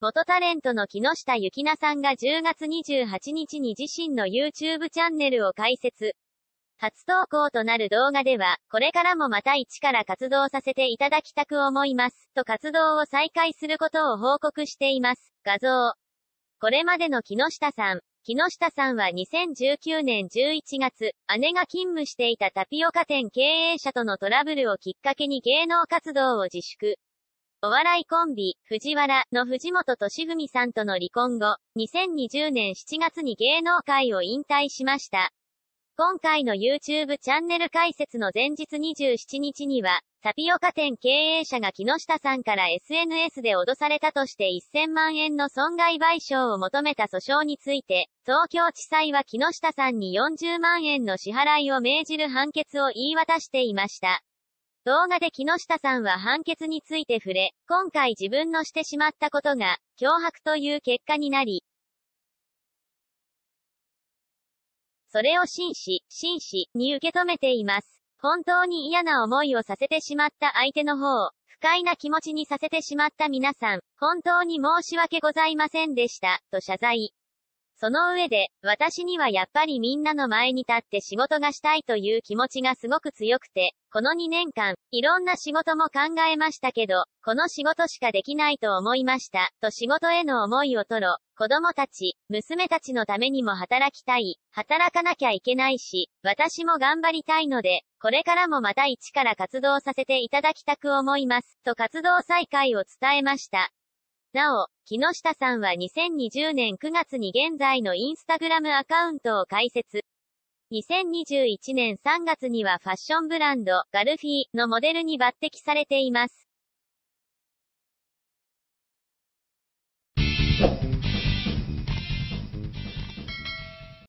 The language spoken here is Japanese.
元タレントの木下ゆきなさんが10月28日に自身の YouTube チャンネルを開設。初投稿となる動画では、これからもまた一から活動させていただきたく思います、と活動を再開することを報告しています。画像。これまでの木下さん。木下さんは2019年11月、姉が勤務していたタピオカ店経営者とのトラブルをきっかけに芸能活動を自粛。お笑いコンビ、藤原の藤本敏文さんとの離婚後、2020年7月に芸能界を引退しました。今回の YouTube チャンネル解説の前日27日には、タピオカ店経営者が木下さんから SNS で脅されたとして1000万円の損害賠償を求めた訴訟について、東京地裁は木下さんに40万円の支払いを命じる判決を言い渡していました。動画で木下さんは判決について触れ、今回自分のしてしまったことが、脅迫という結果になり、それを真摯、真摯に受け止めています。本当に嫌な思いをさせてしまった相手の方を、不快な気持ちにさせてしまった皆さん、本当に申し訳ございませんでした、と謝罪。その上で、私にはやっぱりみんなの前に立って仕事がしたいという気持ちがすごく強くて、この2年間、いろんな仕事も考えましたけど、この仕事しかできないと思いました、と仕事への思いを吐露、子供たち、娘たちのためにも働きたい、働かなきゃいけないし、私も頑張りたいので、これからもまた一から活動させていただきたく思います、と活動再開を伝えました。なお、木下さんは2020年9月に現在のインスタグラムアカウントを開設。2021年3月にはファッションブランド、ガルフィーのモデルに抜擢されています。